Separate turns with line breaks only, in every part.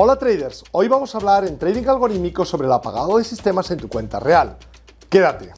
Hola traders, hoy vamos a hablar en Trading Algorítmico sobre el apagado de sistemas en tu cuenta real. Quédate.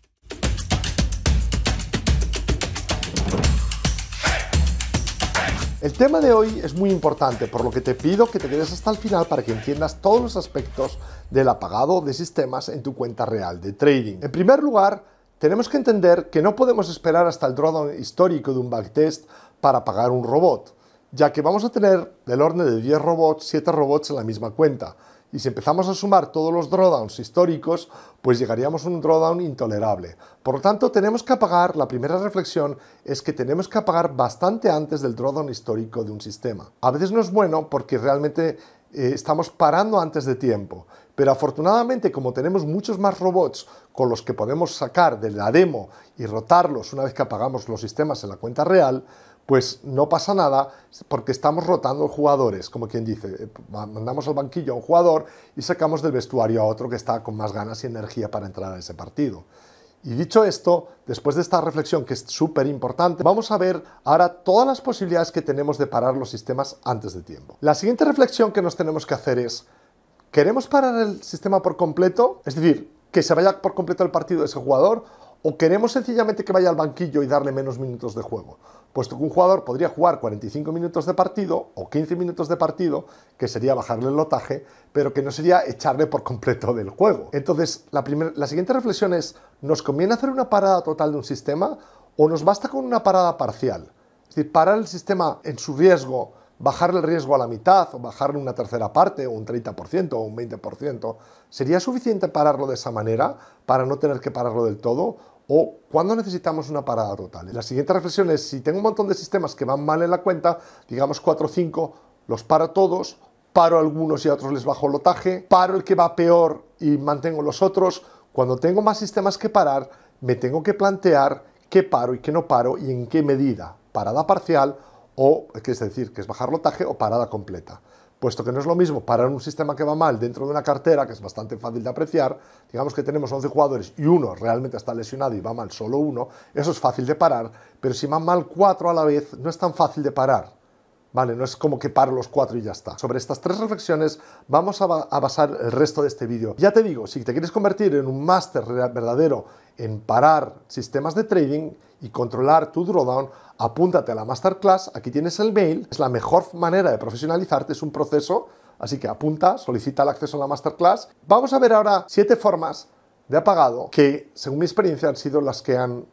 El tema de hoy es muy importante, por lo que te pido que te quedes hasta el final para que entiendas todos los aspectos del apagado de sistemas en tu cuenta real de trading. En primer lugar, tenemos que entender que no podemos esperar hasta el drawdown histórico de un backtest para apagar un robot ya que vamos a tener del orden de 10 robots, 7 robots en la misma cuenta. Y si empezamos a sumar todos los drawdowns históricos, pues llegaríamos a un drawdown intolerable. Por lo tanto, tenemos que apagar, la primera reflexión es que tenemos que apagar bastante antes del drawdown histórico de un sistema. A veces no es bueno porque realmente eh, estamos parando antes de tiempo, pero afortunadamente como tenemos muchos más robots con los que podemos sacar de la demo y rotarlos una vez que apagamos los sistemas en la cuenta real, pues no pasa nada porque estamos rotando jugadores, como quien dice, eh, mandamos al banquillo a un jugador y sacamos del vestuario a otro que está con más ganas y energía para entrar a ese partido. Y dicho esto, después de esta reflexión que es súper importante, vamos a ver ahora todas las posibilidades que tenemos de parar los sistemas antes de tiempo. La siguiente reflexión que nos tenemos que hacer es, ¿queremos parar el sistema por completo? Es decir, que se vaya por completo el partido de ese jugador ¿O queremos sencillamente que vaya al banquillo y darle menos minutos de juego? Puesto que un jugador podría jugar 45 minutos de partido o 15 minutos de partido, que sería bajarle el lotaje, pero que no sería echarle por completo del juego. Entonces, la, la siguiente reflexión es, ¿nos conviene hacer una parada total de un sistema o nos basta con una parada parcial? Es decir, parar el sistema en su riesgo bajar el riesgo a la mitad o bajarle una tercera parte o un 30% o un 20%, ¿sería suficiente pararlo de esa manera para no tener que pararlo del todo? ¿O cuándo necesitamos una parada total? la siguiente reflexión es, si tengo un montón de sistemas que van mal en la cuenta, digamos 4 o 5, los paro todos, paro algunos y a otros les bajo el lotaje, paro el que va peor y mantengo los otros. Cuando tengo más sistemas que parar, me tengo que plantear qué paro y qué no paro y en qué medida. Parada parcial o, que es decir, que es bajar lotaje o parada completa. Puesto que no es lo mismo parar un sistema que va mal dentro de una cartera, que es bastante fácil de apreciar, digamos que tenemos 11 jugadores y uno realmente está lesionado y va mal solo uno, eso es fácil de parar, pero si van mal cuatro a la vez, no es tan fácil de parar. Vale, no es como que paro los cuatro y ya está. Sobre estas tres reflexiones vamos a, basar el resto de este vídeo. Ya te digo, si te quieres convertir en un máster verdadero en parar sistemas de trading y controlar tu drawdown, apúntate a la masterclass, aquí tienes el mail, es la mejor manera de profesionalizarte, es un proceso, así que apunta, solicita el acceso a la masterclass. Vamos a ver ahora siete formas de apagado que, según mi experiencia, han sido las que han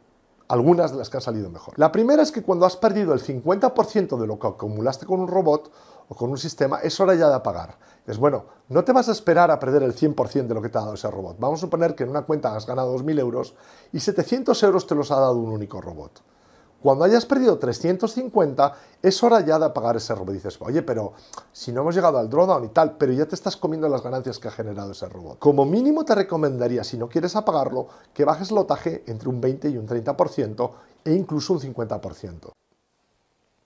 algunas de las que han salido mejor. La primera es que cuando has perdido el 50% de lo que acumulaste con un robot o con un sistema, es hora ya de apagar. Es bueno, no te vas a esperar a perder el 100% de lo que te ha dado ese robot. Vamos a suponer que en una cuenta has ganado 2.000 euros y 700 euros te los ha dado un único robot. Cuando hayas perdido 350, es hora ya de apagar ese robot. Dices, oye, pero si no hemos llegado al drawdown y tal, pero ya te estás comiendo las ganancias que ha generado ese robot. Como mínimo te recomendaría, si no quieres apagarlo, que bajes el lotaje entre un 20 y un 30% e incluso un 50%.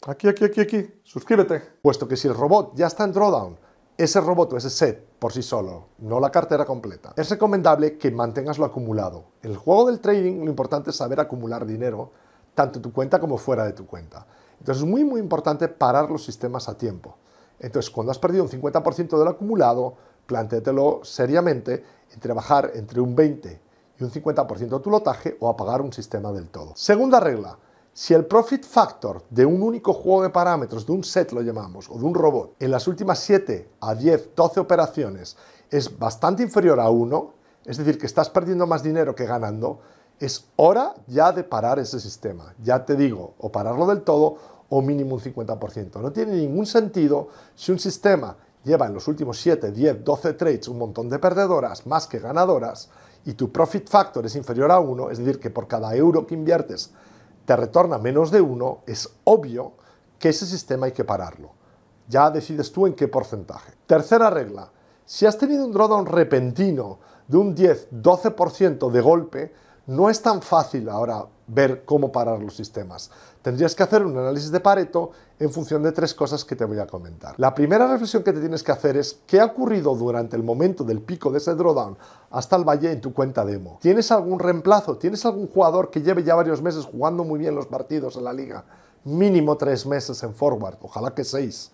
Aquí, aquí, aquí, aquí. Suscríbete. Puesto que si el robot ya está en drawdown, ese robot o ese set por sí solo, no la cartera completa. Es recomendable que mantengas lo acumulado. En el juego del trading lo importante es saber acumular dinero tanto tu cuenta como fuera de tu cuenta. Entonces es muy, muy importante parar los sistemas a tiempo. Entonces, cuando has perdido un 50% del acumulado, plantételo seriamente en trabajar entre un 20 y un 50% de tu lotaje o apagar un sistema del todo. Segunda regla, si el profit factor de un único juego de parámetros, de un set lo llamamos, o de un robot, en las últimas 7 a 10, 12 operaciones es bastante inferior a 1, es decir, que estás perdiendo más dinero que ganando, es hora ya de parar ese sistema. Ya te digo, o pararlo del todo o mínimo un 50%. No tiene ningún sentido si un sistema lleva en los últimos 7, 10, 12 trades un montón de perdedoras más que ganadoras y tu profit factor es inferior a 1, es decir, que por cada euro que inviertes te retorna menos de 1, es obvio que ese sistema hay que pararlo. Ya decides tú en qué porcentaje. Tercera regla, si has tenido un drawdown repentino de un 10-12% de golpe, no es tan fácil ahora ver cómo parar los sistemas. Tendrías que hacer un análisis de Pareto en función de tres cosas que te voy a comentar. La primera reflexión que te tienes que hacer es qué ha ocurrido durante el momento del pico de ese drawdown hasta el valle en tu cuenta demo. ¿Tienes algún reemplazo? ¿Tienes algún jugador que lleve ya varios meses jugando muy bien los partidos en la liga? Mínimo tres meses en forward, ojalá que seis.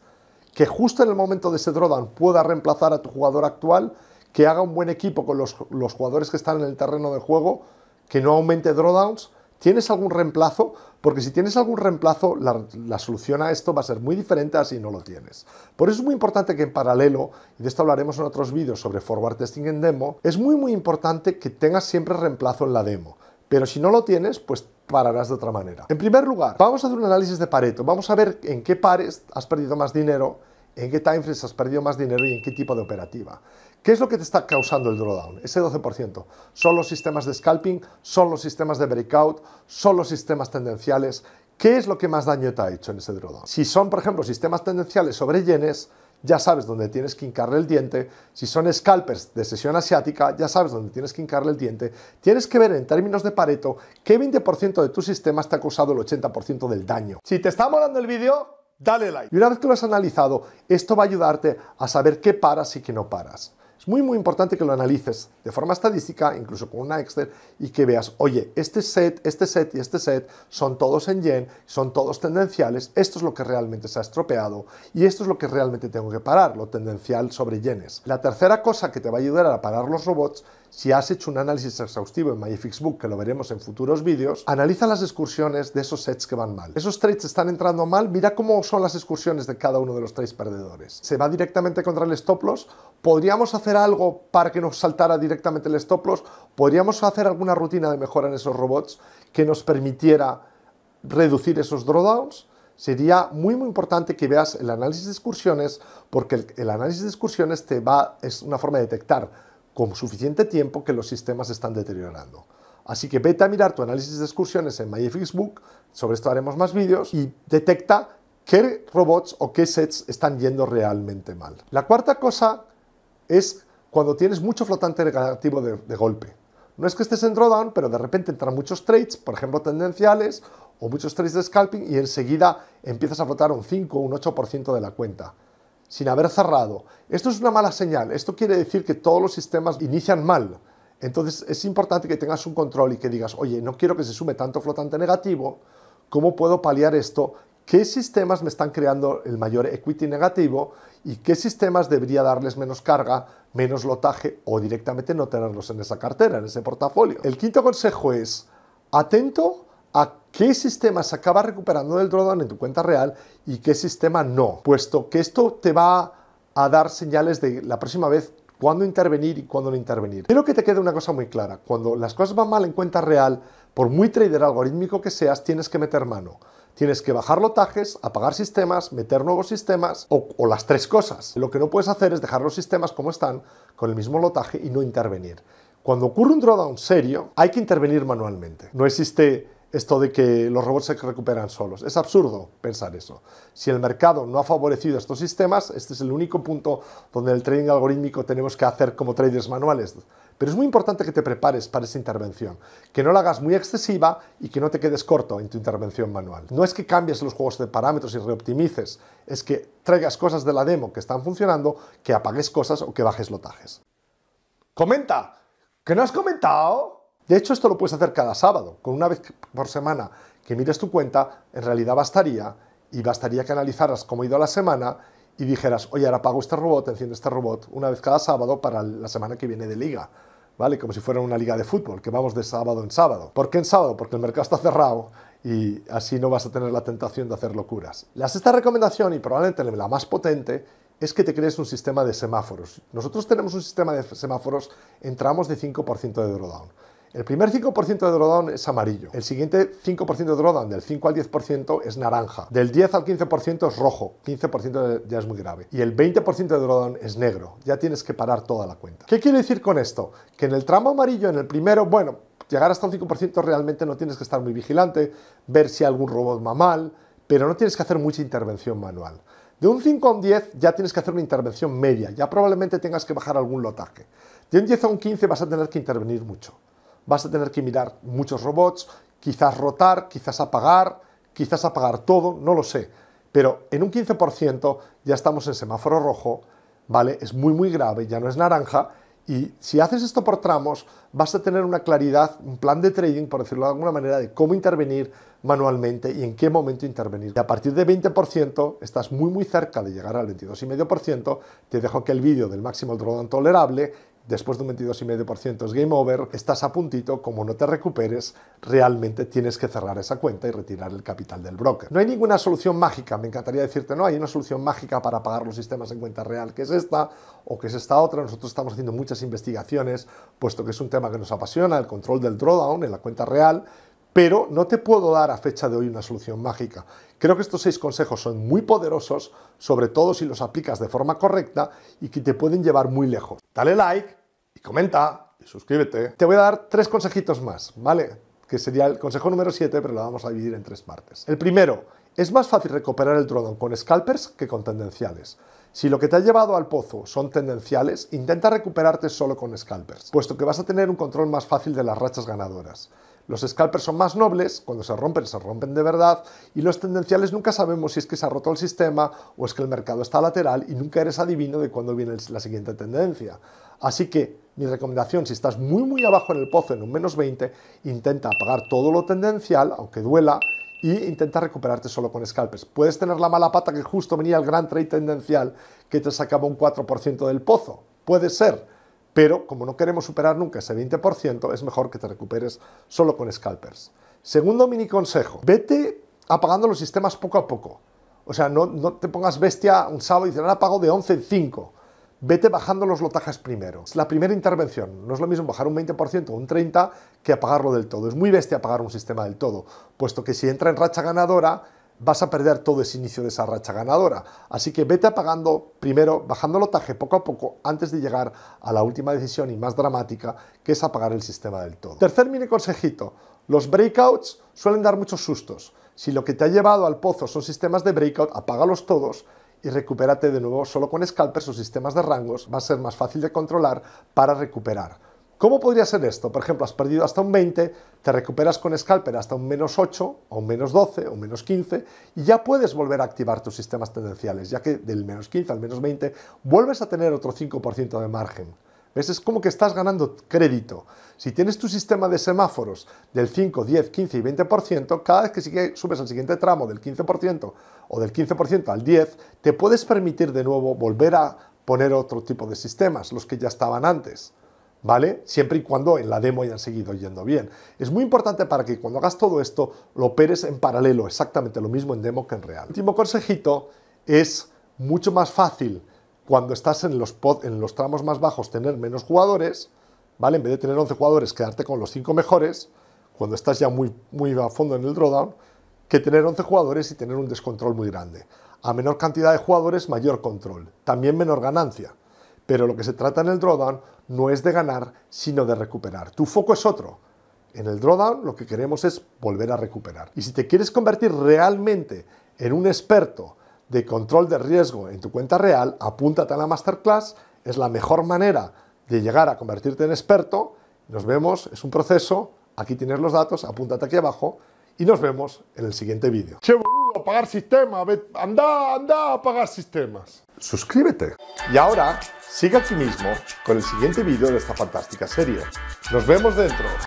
Que justo en el momento de ese drawdown pueda reemplazar a tu jugador actual, que haga un buen equipo con los, los jugadores que están en el terreno de juego que no aumente drawdowns? ¿Tienes algún reemplazo? Porque si tienes algún reemplazo, la, solución a esto va a ser muy diferente a si no lo tienes. Por eso es muy importante que en paralelo, y de esto hablaremos en otros vídeos sobre forward testing en demo, es muy muy importante que tengas siempre reemplazo en la demo. Pero si no lo tienes, pues pararás de otra manera. En primer lugar, vamos a hacer un análisis de Pareto. Vamos a ver en qué pares has perdido más dinero, en qué timeframes has perdido más dinero y en qué tipo de operativa. ¿Qué es lo que te está causando el drawdown? Ese 12%. ¿Son los sistemas de scalping? ¿Son los sistemas de breakout? ¿Son los sistemas tendenciales? ¿Qué es lo que más daño te ha hecho en ese drawdown? Si son, por ejemplo, sistemas tendenciales sobre yenes, ya sabes dónde tienes que hincarle el diente. Si son scalpers de sesión asiática, ya sabes dónde tienes que hincarle el diente. Tienes que ver en términos de Pareto qué 20% de tus sistemas te ha causado el 80% del daño. Si te está molando el vídeo, dale like. Y una vez que lo has analizado, esto va a ayudarte a saber qué paras y qué no paras. Es muy, muy importante que lo analices de forma estadística, incluso con una Excel, y que veas, oye, este set, este set y este set son todos en yen, son todos tendenciales, esto es lo que realmente se ha estropeado y esto es lo que realmente tengo que parar, lo tendencial sobre yenes. La tercera cosa que te va a ayudar a parar los robots si has hecho un análisis exhaustivo en MyFXbook, que lo veremos en futuros vídeos, analiza las excursiones de esos sets que van mal. Esos trades están entrando mal, mira cómo son las excursiones de cada uno de los trades perdedores. ¿Se va directamente contra el stop loss? ¿Podríamos hacer algo para que nos saltara directamente el stop loss? ¿Podríamos hacer alguna rutina de mejora en esos robots que nos permitiera reducir esos drawdowns? sería muy muy importante que veas el análisis de excursiones porque el, el, análisis de excursiones te va es una forma de detectar con suficiente tiempo que los sistemas están deteriorando. Así que vete a mirar tu análisis de excursiones en MyFixbook, sobre esto haremos más vídeos, y detecta qué robots o qué sets están yendo realmente mal. La cuarta cosa es cuando tienes mucho flotante negativo de, de golpe. No es que estés en drawdown, pero de repente entran muchos trades, por ejemplo tendenciales, o muchos trades de scalping, y enseguida empiezas a flotar un 5 o un 8% de la cuenta sin haber cerrado. Esto es una mala señal. Esto quiere decir que todos los sistemas inician mal. Entonces es importante que tengas un control y que digas, oye, no quiero que se sume tanto flotante negativo, ¿cómo puedo paliar esto? ¿Qué sistemas me están creando el mayor equity negativo y qué sistemas debería darles menos carga, menos lotaje o directamente no tenerlos en esa cartera, en ese portafolio? El quinto consejo es, atento a qué sistema se acaba recuperando del drawdown en tu cuenta real y qué sistema no, puesto que esto te va a dar señales de la próxima vez cuándo intervenir y cuándo no intervenir. Quiero que te quede una cosa muy clara. Cuando las cosas van mal en cuenta real, por muy trader algorítmico que seas, tienes que meter mano. Tienes que bajar lotajes, apagar sistemas, meter nuevos sistemas o, o, las tres cosas. Lo que no puedes hacer es dejar los sistemas como están, con el mismo lotaje y no intervenir. Cuando ocurre un drawdown serio, hay que intervenir manualmente. No existe esto de que los robots se recuperan solos. Es absurdo pensar eso. Si el mercado no ha favorecido estos sistemas, este es el único punto donde el trading algorítmico tenemos que hacer como traders manuales. Pero es muy importante que te prepares para esa intervención, que no la hagas muy excesiva y que no te quedes corto en tu intervención manual. No es que cambies los juegos de parámetros y reoptimices, es que traigas cosas de la demo que están funcionando, que apagues cosas o que bajes lotajes. Comenta, que no has comentado de hecho, esto lo puedes hacer cada sábado. Con una vez por semana que mires tu cuenta, en realidad bastaría y bastaría que analizaras cómo ha ido la semana y dijeras, oye, ahora pago este robot, enciendo este robot una vez cada sábado para la semana que viene de liga. ¿Vale? Como si fuera una liga de fútbol, que vamos de sábado en sábado. ¿Por qué en sábado? Porque el mercado está cerrado y así no vas a tener la tentación de hacer locuras. La sexta recomendación, y probablemente la más potente, es que te crees un sistema de semáforos. Nosotros tenemos un sistema de semáforos en tramos de 5% de drawdown. El primer 5% de drawdown es amarillo. El siguiente 5% de drawdown, del 5 al 10%, es naranja. Del 10 al 15% es rojo. 15% ya es muy grave. Y el 20% de drawdown es negro. Ya tienes que parar toda la cuenta. ¿Qué quiere decir con esto? Que en el tramo amarillo, en el primero, bueno, llegar hasta un 5% realmente no tienes que estar muy vigilante, ver si algún robot va mal, pero no tienes que hacer mucha intervención manual. De un 5 a un 10 ya tienes que hacer una intervención media, ya probablemente tengas que bajar algún lotaje. De un 10 a un 15 vas a tener que intervenir mucho vas a tener que mirar muchos robots, quizás rotar, quizás apagar, quizás apagar todo, no lo sé. Pero en un 15% ya estamos en semáforo rojo, ¿vale? Es muy, muy grave, ya no es naranja. Y si haces esto por tramos, vas a tener una claridad, un plan de trading, por decirlo de alguna manera, de cómo intervenir manualmente y en qué momento intervenir. Y a partir de 20%, estás muy muy cerca de llegar al 22,5%, te dejo aquí el vídeo del máximo drawdown tolerable después de un 22,5% es game over, estás a puntito, como no te recuperes, realmente tienes que cerrar esa cuenta y retirar el capital del broker. No hay ninguna solución mágica, me encantaría decirte, no, hay una solución mágica para pagar los sistemas en cuenta real, que es esta o que es esta otra. Nosotros estamos haciendo muchas investigaciones, puesto que es un tema que nos apasiona, el control del drawdown en la cuenta real pero no te puedo dar a fecha de hoy una solución mágica. Creo que estos seis consejos son muy poderosos, sobre todo si los aplicas de forma correcta y que te pueden llevar muy lejos. Dale like y comenta y suscríbete. Te voy a dar tres consejitos más, ¿vale? Que sería el consejo número 7, pero lo vamos a dividir en tres partes. El primero, es más fácil recuperar el dron con scalpers que con tendenciales. Si lo que te ha llevado al pozo son tendenciales, intenta recuperarte solo con scalpers, puesto que vas a tener un control más fácil de las rachas ganadoras. Los scalpers son más nobles, cuando se rompen, se rompen de verdad, y los tendenciales nunca sabemos si es que se ha roto el sistema o es que el mercado está lateral y nunca eres adivino de cuándo viene la siguiente tendencia. Así que mi recomendación, si estás muy muy abajo en el pozo, en un menos 20, intenta apagar todo lo tendencial, aunque duela, y intenta recuperarte solo con scalpers. Puedes tener la mala pata que justo venía el gran trade tendencial que te sacaba un 4% del pozo. Puede ser pero como no queremos superar nunca ese 20%, es mejor que te recuperes solo con scalpers. Segundo mini consejo, vete apagando los sistemas poco a poco. O sea, no, te pongas bestia un sábado y dices, ahora apago de 11 en 5 vete bajando los lotajes primero. Es La primera intervención, no es lo mismo bajar un 20% o un 30% que apagarlo del todo. Es muy bestia apagar un sistema del todo, puesto que si entra en racha ganadora, vas a perder todo ese inicio de esa racha ganadora. Así que vete apagando primero, bajando el lotaje poco a poco antes de llegar a la última decisión y más dramática, que es apagar el sistema del todo. Tercer mini consejito, los breakouts suelen dar muchos sustos. Si lo que te ha llevado al pozo son sistemas de breakout, apágalos todos y recupérate de nuevo solo con scalpers o sistemas de rangos. Va a ser más fácil de controlar para recuperar. ¿Cómo podría ser esto? Por ejemplo, has perdido hasta un 20, te recuperas con Scalper hasta un menos 8, o un menos 12, o un menos 15, y ya puedes volver a activar tus sistemas tendenciales, ya que del menos 15 al menos 20 vuelves a tener otro 5% de margen. Es como que estás ganando crédito. Si tienes tu sistema de semáforos del 5, 10, 15 y 20%, cada vez que subes al siguiente tramo del 15% o del 15% al 10, te puedes permitir de nuevo volver a poner otro tipo de sistemas, los que ya estaban antes. ¿vale? Siempre y cuando en la demo hayan seguido yendo bien. Es muy importante para que cuando hagas todo esto lo operes en paralelo, exactamente lo mismo en demo que en real. último consejito es mucho más fácil cuando estás en los, pod, en los tramos más bajos tener menos jugadores, ¿vale? En vez de tener 11 jugadores, quedarte con los 5 mejores, cuando estás ya muy, muy a fondo en el drawdown, que tener 11 jugadores y tener un descontrol muy grande. A menor cantidad de jugadores, mayor control. También menor ganancia. Pero lo que se trata en el drawdown no es de ganar, sino de recuperar. Tu foco es otro. En el drawdown lo que queremos es volver a recuperar. Y si te quieres convertir realmente en un experto de control de riesgo en tu cuenta real, apúntate a la masterclass. Es la mejor manera de llegar a convertirte en experto. Nos vemos, es un proceso. Aquí tienes los datos, apúntate aquí abajo y nos vemos en el siguiente vídeo apagar sistemas. Anda, anda a pagar sistemas. Suscríbete. Y ahora, sigue aquí mismo con el siguiente vídeo de esta fantástica serie. Nos vemos dentro.